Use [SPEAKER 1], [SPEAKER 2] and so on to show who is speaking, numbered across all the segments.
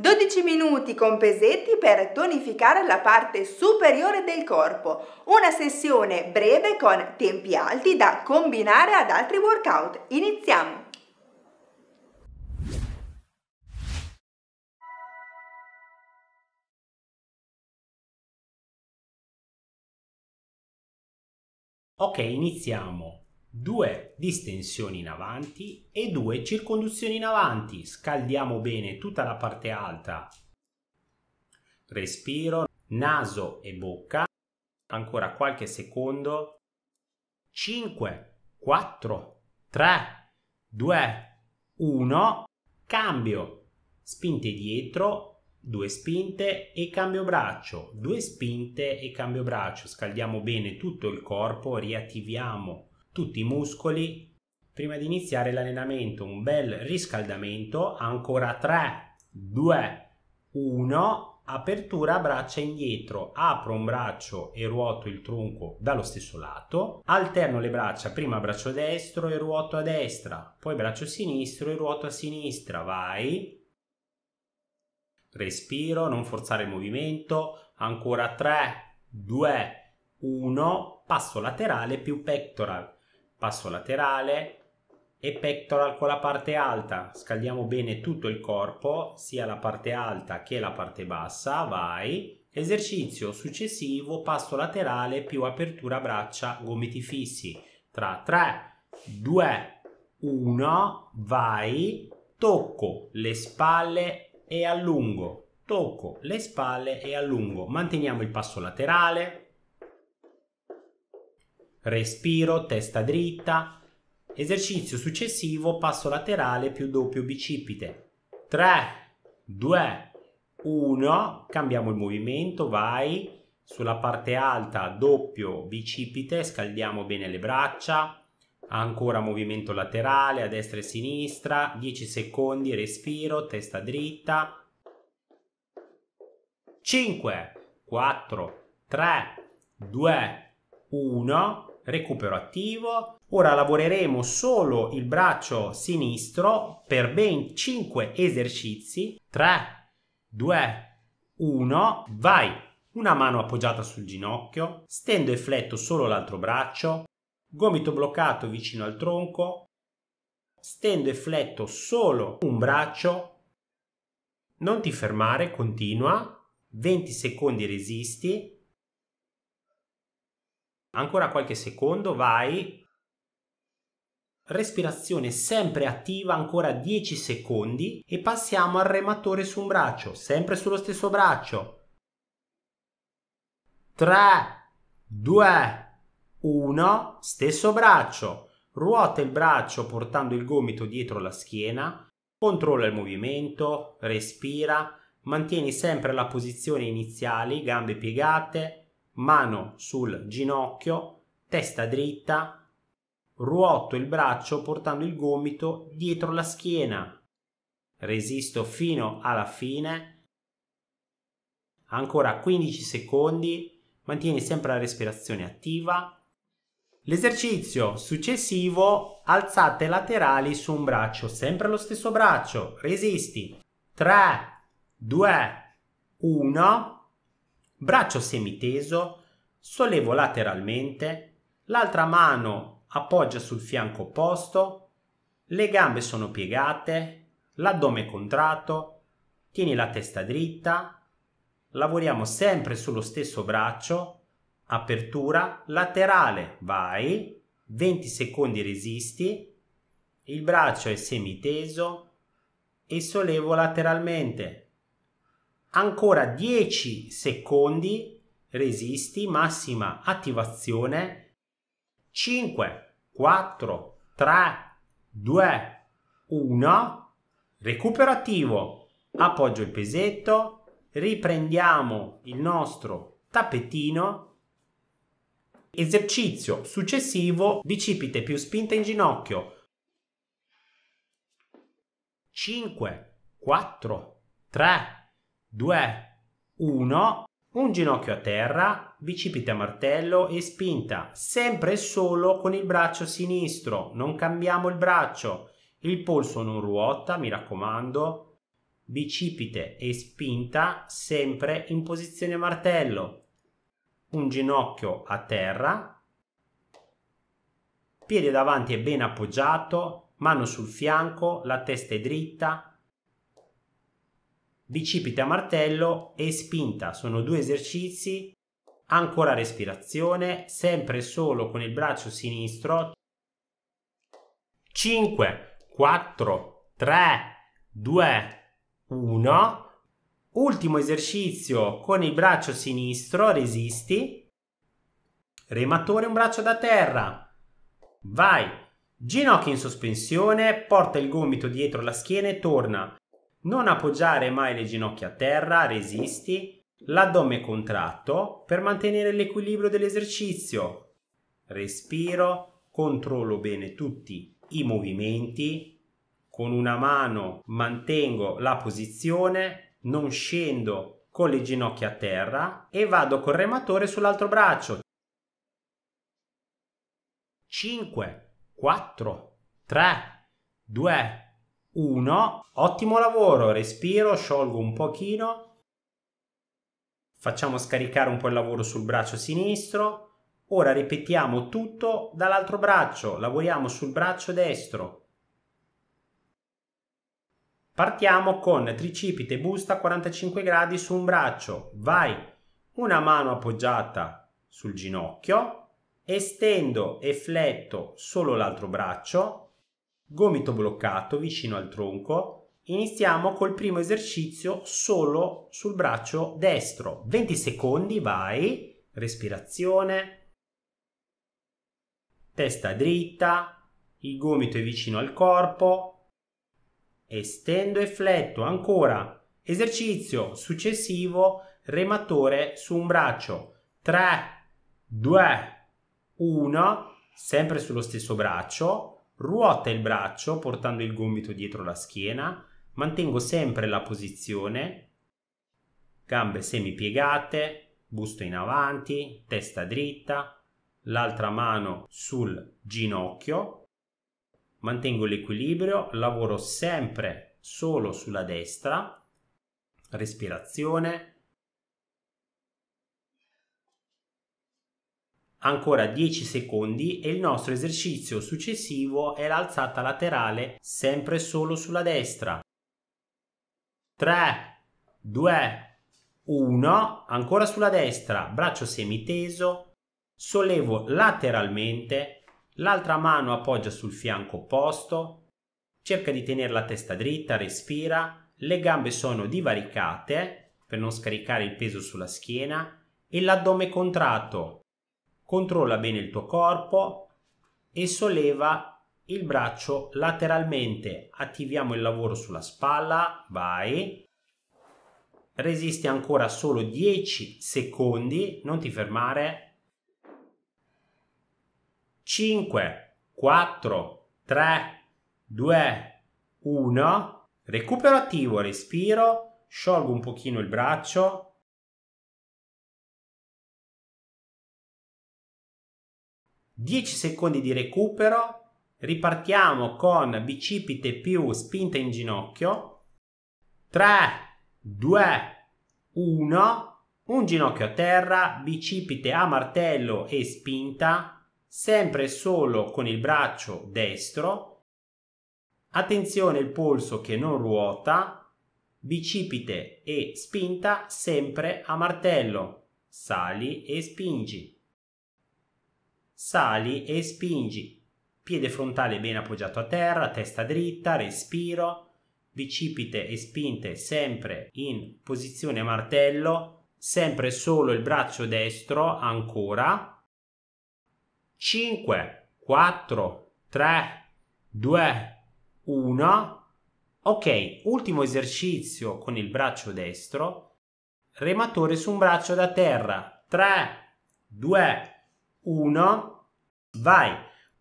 [SPEAKER 1] 12 minuti con pesetti per tonificare la parte superiore del corpo. Una sessione breve con tempi alti da combinare ad altri workout. Iniziamo! Ok, iniziamo due distensioni in avanti e due circonduzioni in avanti. Scaldiamo bene tutta la parte alta. Respiro, naso e bocca. Ancora qualche secondo. 5, 4, 3, 2, 1. Cambio. Spinte dietro, due spinte e cambio braccio. Due spinte e cambio braccio. Scaldiamo bene tutto il corpo, riattiviamo tutti i muscoli. Prima di iniziare l'allenamento, un bel riscaldamento, ancora 3, 2, 1, apertura braccia indietro, apro un braccio e ruoto il tronco dallo stesso lato, alterno le braccia, prima braccio destro e ruoto a destra, poi braccio sinistro e ruoto a sinistra, vai, respiro, non forzare il movimento, ancora 3, 2, 1, passo laterale più pectoral passo laterale e pectoral con la parte alta. Scaldiamo bene tutto il corpo, sia la parte alta che la parte bassa. Vai. Esercizio successivo, passo laterale più apertura braccia, gomiti fissi. Tra 3, 2, 1, vai. Tocco le spalle e allungo. Tocco le spalle e allungo. Manteniamo il passo laterale Respiro, testa dritta. Esercizio successivo, passo laterale più doppio bicipite. 3, 2, 1. Cambiamo il movimento, vai. Sulla parte alta, doppio bicipite, scaldiamo bene le braccia. Ancora movimento laterale a destra e a sinistra. 10 secondi, respiro, testa dritta. 5, 4, 3, 2, 1 recupero attivo. Ora lavoreremo solo il braccio sinistro per ben 5 esercizi. 3, 2, 1, vai! Una mano appoggiata sul ginocchio, stendo e fletto solo l'altro braccio, gomito bloccato vicino al tronco, stendo e fletto solo un braccio, non ti fermare, continua, 20 secondi resisti, Ancora qualche secondo, vai. Respirazione sempre attiva, ancora 10 secondi e passiamo al rematore su un braccio, sempre sullo stesso braccio. 3, 2, 1, stesso braccio. Ruota il braccio portando il gomito dietro la schiena, controlla il movimento, respira, mantieni sempre la posizione iniziale, gambe piegate, mano sul ginocchio, testa dritta, ruoto il braccio portando il gomito dietro la schiena. Resisto fino alla fine. Ancora 15 secondi. Mantieni sempre la respirazione attiva. L'esercizio successivo, alzate laterali su un braccio, sempre lo stesso braccio, resisti. 3, 2, 1 braccio semiteso, sollevo lateralmente, l'altra mano appoggia sul fianco opposto, le gambe sono piegate, l'addome contratto, tieni la testa dritta, lavoriamo sempre sullo stesso braccio, apertura laterale, vai, 20 secondi resisti, il braccio è semiteso e sollevo lateralmente, ancora 10 secondi, resisti, massima attivazione, 5, 4, 3, 2, 1, recupero attivo, appoggio il pesetto, riprendiamo il nostro tappetino, esercizio successivo, bicipite più spinta in ginocchio, 5, 4, 3, 2, 1, un ginocchio a terra, bicipite a martello e spinta, sempre e solo con il braccio sinistro, non cambiamo il braccio, il polso non ruota, mi raccomando, bicipite e spinta sempre in posizione martello, un ginocchio a terra, piede davanti è ben appoggiato, mano sul fianco, la testa è dritta, bicipiti a martello e spinta. Sono due esercizi, ancora respirazione, sempre solo con il braccio sinistro. 5, 4, 3, 2, 1. Ultimo esercizio con il braccio sinistro, resisti. Rematore un braccio da terra. Vai. Ginocchio in sospensione, porta il gomito dietro la schiena e torna. Non appoggiare mai le ginocchia a terra, resisti, l'addome contratto per mantenere l'equilibrio dell'esercizio. Respiro, controllo bene tutti i movimenti, con una mano mantengo la posizione, non scendo con le ginocchia a terra e vado col rematore sull'altro braccio. 5, 4, 3, 2, 1. Ottimo lavoro, respiro, sciolgo un pochino. Facciamo scaricare un po' il lavoro sul braccio sinistro. Ora ripetiamo tutto dall'altro braccio, lavoriamo sul braccio destro. Partiamo con tricipite busta 45 gradi su un braccio. Vai, una mano appoggiata sul ginocchio, estendo e fletto solo l'altro braccio, gomito bloccato vicino al tronco, iniziamo col primo esercizio solo sul braccio destro. 20 secondi, vai, respirazione, testa dritta, il gomito è vicino al corpo, estendo e fletto, ancora. Esercizio successivo, rematore su un braccio. 3, 2, 1, sempre sullo stesso braccio ruota il braccio portando il gomito dietro la schiena, mantengo sempre la posizione, gambe semipiegate, busto in avanti, testa dritta, l'altra mano sul ginocchio, mantengo l'equilibrio, lavoro sempre solo sulla destra, respirazione, ancora 10 secondi e il nostro esercizio successivo è l'alzata laterale sempre solo sulla destra. 3, 2, 1, ancora sulla destra, braccio semiteso, sollevo lateralmente, l'altra mano appoggia sul fianco opposto, cerca di tenere la testa dritta, respira, le gambe sono divaricate per non scaricare il peso sulla schiena e l'addome contratto controlla bene il tuo corpo e solleva il braccio lateralmente. Attiviamo il lavoro sulla spalla, vai. Resisti ancora solo 10 secondi, non ti fermare. 5, 4, 3, 2, 1. Recupero attivo, respiro, sciolgo un pochino il braccio, 10 secondi di recupero, ripartiamo con bicipite più spinta in ginocchio, 3, 2, 1, un ginocchio a terra, bicipite a martello e spinta, sempre solo con il braccio destro, attenzione il polso che non ruota, bicipite e spinta sempre a martello, sali e spingi sali e spingi. Piede frontale ben appoggiato a terra, testa dritta, respiro, bicipite e spinte sempre in posizione martello, sempre solo il braccio destro ancora. 5, 4, 3, 2, 1. Ok, ultimo esercizio con il braccio destro. Rematore su un braccio da terra. 3, 2, 1. 1, vai,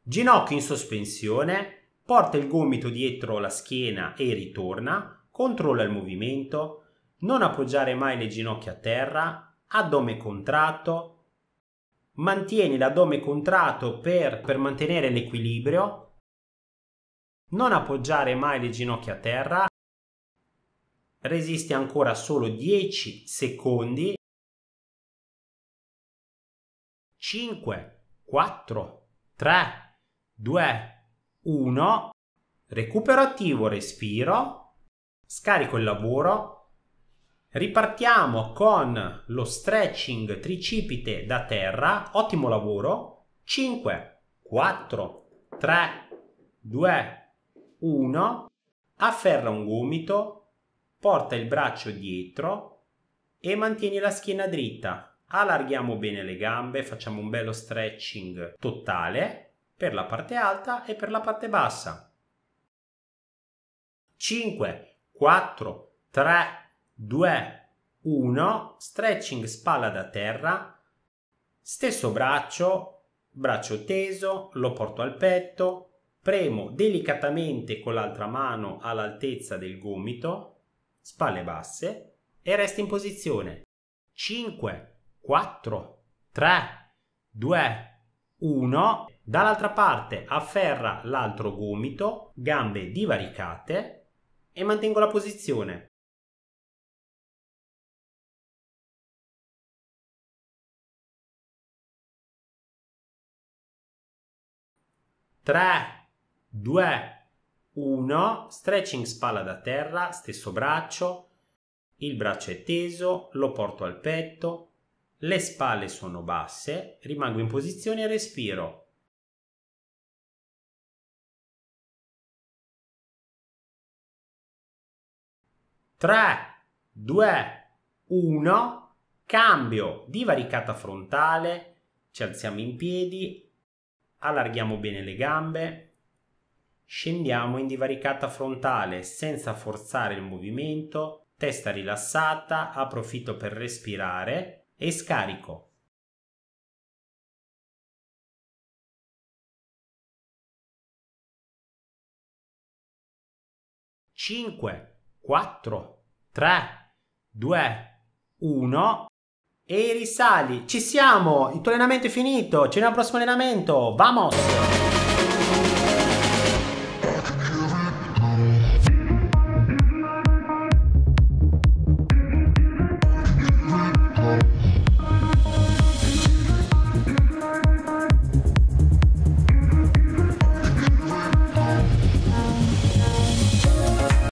[SPEAKER 1] ginocchio in sospensione, porta il gomito dietro la schiena e ritorna, controlla il movimento, non appoggiare mai le ginocchia a terra, addome contratto, mantieni l'addome contratto per, per mantenere l'equilibrio, non appoggiare mai le ginocchia a terra, resisti ancora solo 10 secondi, 5, 4, 3, 2, 1, recupero attivo, respiro, scarico il lavoro, ripartiamo con lo stretching tricipite da terra, ottimo lavoro, 5, 4, 3, 2, 1, afferra un gomito, porta il braccio dietro e mantieni la schiena dritta, allarghiamo bene le gambe, facciamo un bello stretching totale per la parte alta e per la parte bassa. 5, 4, 3, 2, 1, stretching spalla da terra, stesso braccio, braccio teso, lo porto al petto, premo delicatamente con l'altra mano all'altezza del gomito, spalle basse e resto in posizione. 5, 4, 3, 2, 1. Dall'altra parte afferra l'altro gomito, gambe divaricate e mantengo la posizione. Tre, due, uno, stretching spalla da terra, stesso braccio, il braccio è teso, lo porto al petto, le spalle sono basse, rimango in posizione e respiro. Tre, due, uno, cambio divaricata frontale, ci alziamo in piedi, allarghiamo bene le gambe, scendiamo in divaricata frontale senza forzare il movimento, testa rilassata, approfitto per respirare e scarico. Cinque, quattro, tre, due, uno e risali. Ci siamo, il tuo allenamento è finito, ci c'è al prossimo allenamento, vamos!